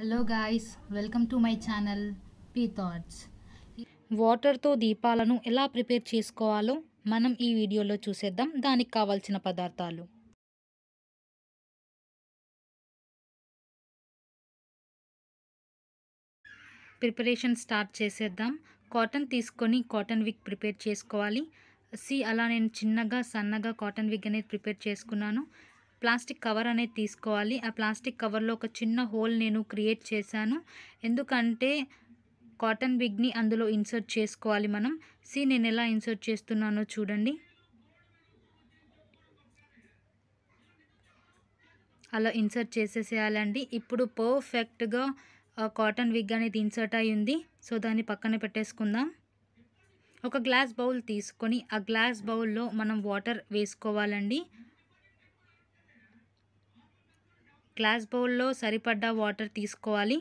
hello guys welcome to my channel P thoughts వాటర్తో దీపాలను ఎలా ప్రిపేర్ చేసుకోవాలో మనం ఈ వీడియోలో చూసేద్దాం దానికి కావాల్సిన పదార్థాలు ప్రిపరేషన్ స్టార్ట్ చేసేద్దాం కాటన్ తీసుకొని కాటన్ విక్ ప్రిపేర్ చేసుకోవాలి సి అలా నేను చిన్నగా సన్నగా కాటన్ విగ్ అనేది ప్రిపేర్ చేసుకున్నాను ప్లాస్టిక్ కవర్ అనేది తీసుకోవాలి ఆ ప్లాస్టిక్ కవర్లో ఒక చిన్న హోల్ నేను క్రియేట్ చేశాను ఎందుకంటే కాటన్ బిగ్ని అందులో ఇన్సర్ట్ చేసుకోవాలి మనం సి నేను ఎలా ఇన్సర్ట్ చేస్తున్నానో చూడండి అలా ఇన్సర్ట్ చేసేసేయాలండి ఇప్పుడు పర్ఫెక్ట్గా కాటన్ విగ్ అనేది ఇన్సర్ట్ అయి ఉంది సో దాన్ని పక్కన పెట్టేసుకుందాం ఒక గ్లాస్ బౌల్ తీసుకొని ఆ గ్లాస్ బౌల్లో మనం వాటర్ వేసుకోవాలండి గ్లాస్ బౌల్లో సరిపడ్డ వాటర్ తీసుకోవాలి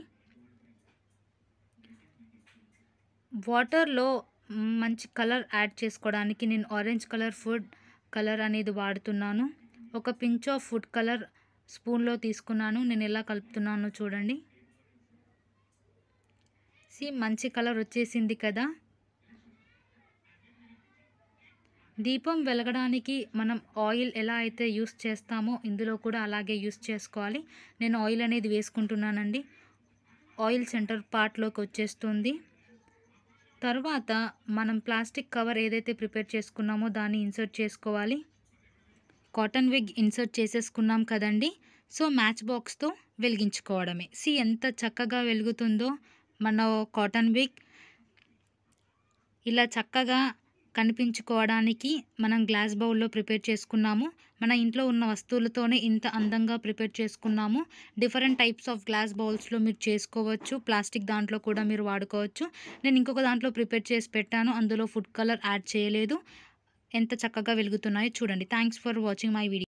వాటర్లో మంచి కలర్ యాడ్ చేసుకోవడానికి నేను ఆరెంజ్ కలర్ ఫుడ్ కలర్ అనేది వాడుతున్నాను ఒక పించ్ ఆఫ్ ఫుడ్ కలర్ స్పూన్లో తీసుకున్నాను నేను ఎలా కలుపుతున్నానో చూడండి సి మంచి కలర్ వచ్చేసింది కదా దీపం వెలగడానికి మనం ఆయిల్ ఎలా అయితే యూస్ చేస్తామో ఇందులో కూడా అలాగే యూస్ చేసుకోవాలి నేను ఆయిల్ అనేది వేసుకుంటున్నానండి ఆయిల్ సెంటర్ పార్ట్లోకి వచ్చేస్తుంది తర్వాత మనం ప్లాస్టిక్ కవర్ ఏదైతే ప్రిపేర్ చేసుకున్నామో దాన్ని ఇన్సర్ట్ చేసుకోవాలి కాటన్ విగ్ ఇన్సర్ట్ చేసేసుకున్నాం కదండి సో మ్యాచ్ బాక్స్తో వెలిగించుకోవడమే సి ఎంత చక్కగా వెలుగుతుందో మన కాటన్ విగ్ ఇలా చక్కగా కనిపించుకోవడానికి మనం గ్లాస్ బౌల్లో ప్రిపేర్ చేసుకున్నాము మన ఇంట్లో ఉన్న వస్తువులతోనే ఇంత అందంగా ప్రిపేర్ చేసుకున్నాము డిఫరెంట్ టైప్స్ ఆఫ్ గ్లాస్ బౌల్స్లో మీరు చేసుకోవచ్చు ప్లాస్టిక్ దాంట్లో కూడా మీరు వాడుకోవచ్చు నేను ఇంకొక దాంట్లో ప్రిపేర్ చేసి పెట్టాను అందులో ఫుడ్ కలర్ యాడ్ చేయలేదు ఎంత చక్కగా వెలుగుతున్నాయో చూడండి thanks for watching my video